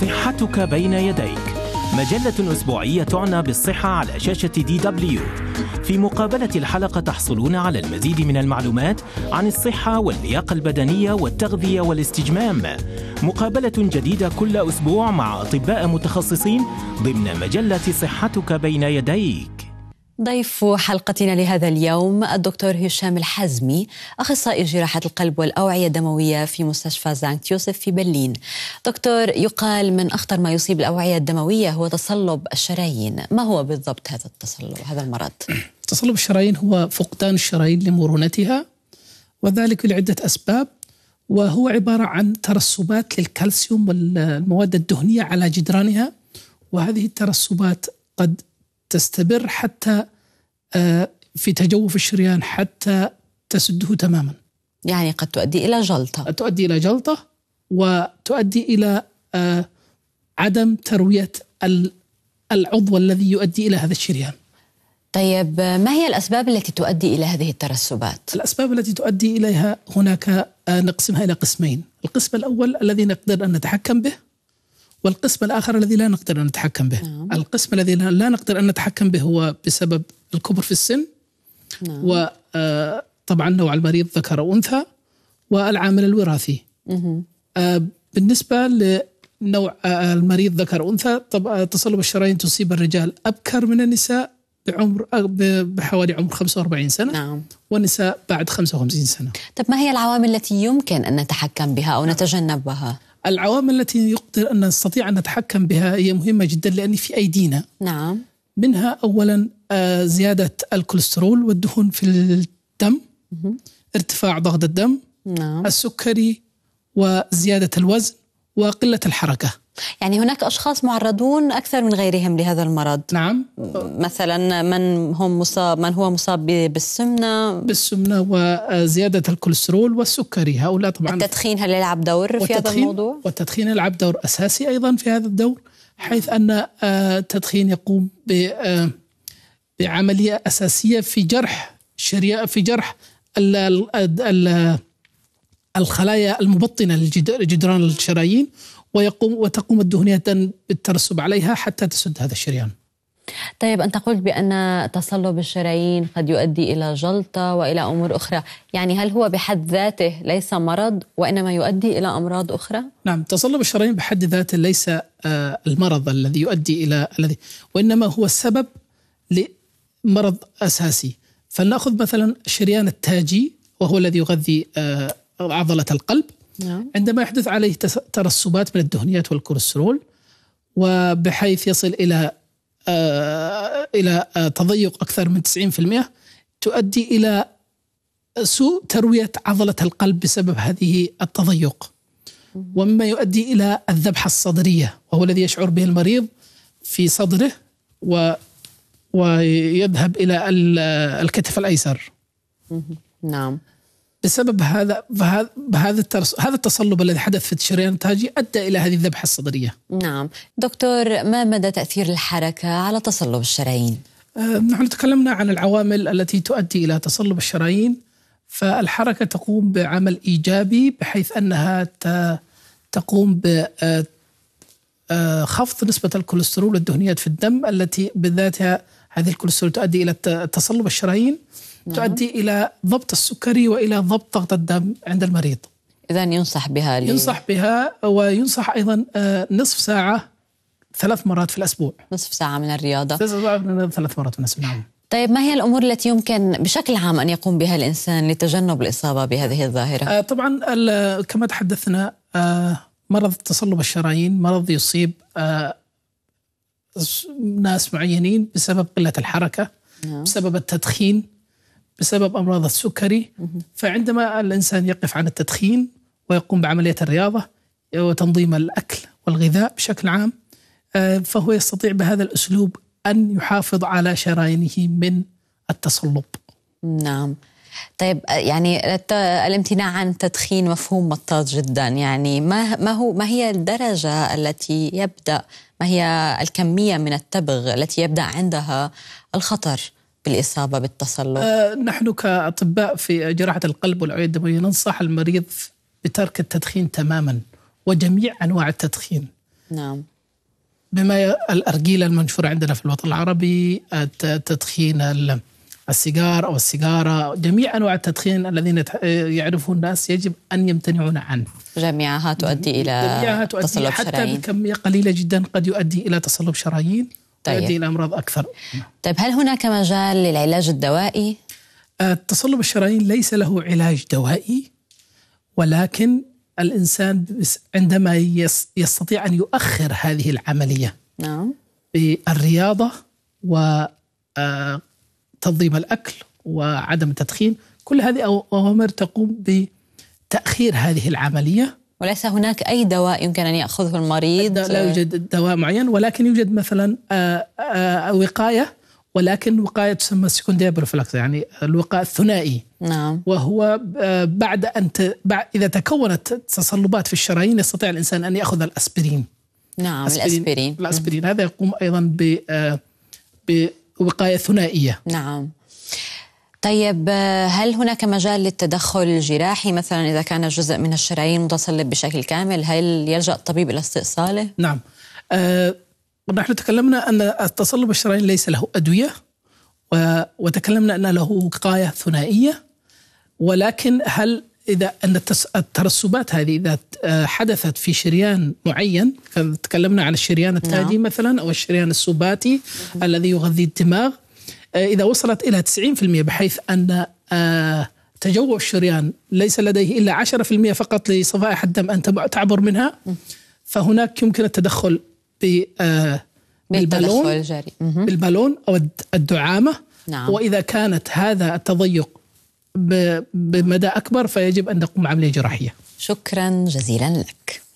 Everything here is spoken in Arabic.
صحتك بين يديك مجلة أسبوعية تعنى بالصحة على شاشة دي دبليو في مقابلة الحلقة تحصلون على المزيد من المعلومات عن الصحة واللياقة البدنية والتغذية والاستجمام مقابلة جديدة كل أسبوع مع أطباء متخصصين ضمن مجلة صحتك بين يديك ضيف حلقتنا لهذا اليوم الدكتور هشام الحزمي اخصائي جراحه القلب والاوعيه الدمويه في مستشفى زانكت يوسف في برلين. دكتور يقال من اخطر ما يصيب الاوعيه الدمويه هو تصلب الشرايين، ما هو بالضبط هذا التصلب هذا المرض؟ تصلب الشرايين هو فقدان الشرايين لمرونتها وذلك لعده اسباب وهو عباره عن ترسبات للكالسيوم والمواد الدهنيه على جدرانها وهذه الترسبات قد تستمر حتى آه، في تجوف الشريان حتى تسده تماما يعني قد تؤدي إلى جلطة تؤدي إلى جلطة وتؤدي إلى آه، عدم تروية العضو الذي يؤدي إلى هذا الشريان طيب ما هي الأسباب التي تؤدي إلى هذه الترسبات؟ الأسباب التي تؤدي إليها هناك آه، نقسمها إلى قسمين القسم الأول الذي نقدر أن نتحكم به والقسم الآخر الذي لا نقدر أن نتحكم به نعم. القسم الذي لا نقدر أن نتحكم به هو بسبب الكبر في السن نعم. وطبعا آه، نوع المريض ذكر أو أنثى والعامل الوراثي مه. آه، بالنسبة لنوع آه، المريض ذكر أو أنثى تصلب الشرايين تصيب الرجال أبكر من النساء بعمر بحوالي عمر 45 سنه نعم والنساء بعد 55 سنه. طب ما هي العوامل التي يمكن ان نتحكم بها او نعم. نتجنبها؟ العوامل التي يقدر أن نستطيع أن نتحكم بها هي مهمة جدا لأن في أيدينا نعم منها أولا آه، زيادة الكوليسترول والدهون في الدم مه. ارتفاع ضغط الدم نعم. السكري وزيادة الوزن وقلة الحركة يعني هناك أشخاص معرضون أكثر من غيرهم لهذا المرض نعم مثلا من هم مصاب من هو مصاب بالسمنة بالسمنة وزيادة الكوليسترول والسكري هؤلاء طبعا التدخين هل يلعب دور في هذا الموضوع؟ والتدخين يلعب دور أساسي أيضا في هذا الدور حيث أن آه، التدخين يقوم آه، بعملية أساسية في جرح شريان في جرح الـ الـ الـ الخلايا المبطنة لجدران الشرايين ويقوم وتقوم الدهنيه بالترسب عليها حتى تسد هذا الشريان طيب أنت قلت بأن تصلب الشرايين قد يؤدي إلى جلطة وإلى أمور أخرى يعني هل هو بحد ذاته ليس مرض وإنما يؤدي إلى أمراض أخرى؟ نعم تصلب الشرايين بحد ذاته ليس آه، المرض الذي يؤدي إلى الذي وإنما هو السبب لمرض أساسي فلنأخذ مثلا الشريان التاجي وهو الذي يغذي آه، عضلة القلب نعم. عندما يحدث عليه ترسبات من الدهنيات والكوليسترول وبحيث يصل إلى آه إلى آه تضيق أكثر من 90% تؤدي إلى سوء تروية عضلة القلب بسبب هذه التضيق ومما يؤدي إلى الذبحة الصدرية وهو الذي يشعر به المريض في صدره و ويذهب إلى الكتف الأيسر نعم بسبب هذا بهذا هذا التصلب الذي حدث في تشرين تاجي ادى الى هذه الذبحه الصدريه. نعم، دكتور ما مدى تاثير الحركه على تصلب الشرايين؟ آه، نحن تكلمنا عن العوامل التي تؤدي الى تصلب الشرايين فالحركه تقوم بعمل ايجابي بحيث انها تقوم ب آه، آه، خفض نسبة الكوليسترول والدهنيات في الدم التي بذاتها هذه الكوليسترول تؤدي إلى تصلب الشرايين نعم. تؤدي إلى ضبط السكري وإلى ضبط ضغط الدم عند المريض إذا ينصح بها لي. ينصح بها وينصح أيضا آه، نصف ساعة ثلاث مرات في الأسبوع نصف ساعة من الرياضة ثلاث مرات من الأسبوع نعم طيب ما هي الامور التي يمكن بشكل عام ان يقوم بها الانسان لتجنب الاصابه بهذه الظاهره؟ آه، طبعا كما تحدثنا آه، مرض تصلب الشرايين مرض يصيب ناس معينين بسبب قله الحركه نعم. بسبب التدخين بسبب امراض السكري فعندما الانسان يقف عن التدخين ويقوم بعمليه الرياضه وتنظيم الاكل والغذاء بشكل عام آه، فهو يستطيع بهذا الاسلوب ان يحافظ على شرايينه من التصلب. نعم. طيب آه، يعني الامتناع عن التدخين مفهوم مطاط جدا يعني ما ما هو ما هي الدرجه التي يبدا ما هي الكميه من التبغ التي يبدا عندها الخطر؟ بالاصابه بالتصلب؟ آه نحن كاطباء في جراحه القلب والاوعيه الدمويه ننصح المريض بترك التدخين تماما وجميع انواع التدخين. نعم. بما الارجيله المنشوره عندنا في الوطن العربي، التدخين السيجار او السيجاره، جميع انواع التدخين الذين آه، يعرفه الناس يجب ان يمتنعون عنه. جميعها تؤدي الى جميعها تؤدي تصلب حتى شرايين. بكميه قليله جدا قد يؤدي الى تصلب شرايين. طيب. إلى أمراض أكثر طيب هل هناك مجال للعلاج الدوائي؟ آه، التصلب الشرايين ليس له علاج دوائي ولكن الإنسان عندما يستطيع أن يؤخر هذه العملية نعم بالرياضة و آه، تنظيم الأكل وعدم التدخين كل هذه أوامر تقوم بتأخير هذه العملية وليس هناك أي دواء يمكن أن يأخذه المريض لا يوجد دواء معين ولكن يوجد مثلا آه، آه، وقاية ولكن وقاية تسمى سكندير بروفلاكس يعني الوقاء الثنائي نعم وهو آه، بعد أن ت... إذا تكونت تصلبات في الشرايين يستطيع الإنسان أن يأخذ الأسبرين نعم أسبرين. الأسبرين الأسبرين هذا يقوم أيضا ب بوقاية ثنائية نعم طيب آه، هل هناك مجال للتدخل الجراحي مثلا اذا كان جزء من الشرايين متصلب بشكل كامل هل يلجا الطبيب الى استئصاله؟ نعم أه نحن تكلمنا ان تصلب الشرايين ليس له ادويه وتكلمنا ان له وقايه ثنائيه ولكن هل اذا ان الترسبات هذه اذا آه، حدثت في شريان معين تكلمنا عن الشريان التاجي نعم. مثلا او الشريان السباتي الذي يغذي الدماغ آه، إذا وصلت إلى 90% بحيث أن آه، تجوع الشريان ليس لديه إلا 10% فقط لصفائح الدم أن تعبر منها فهناك يمكن التدخل آه، بالبالون بالبالون أو الدعامة نعم. وإذا كانت هذا التضيق بمدى أكبر فيجب أن نقوم عملية جراحية شكرا جزيلا لك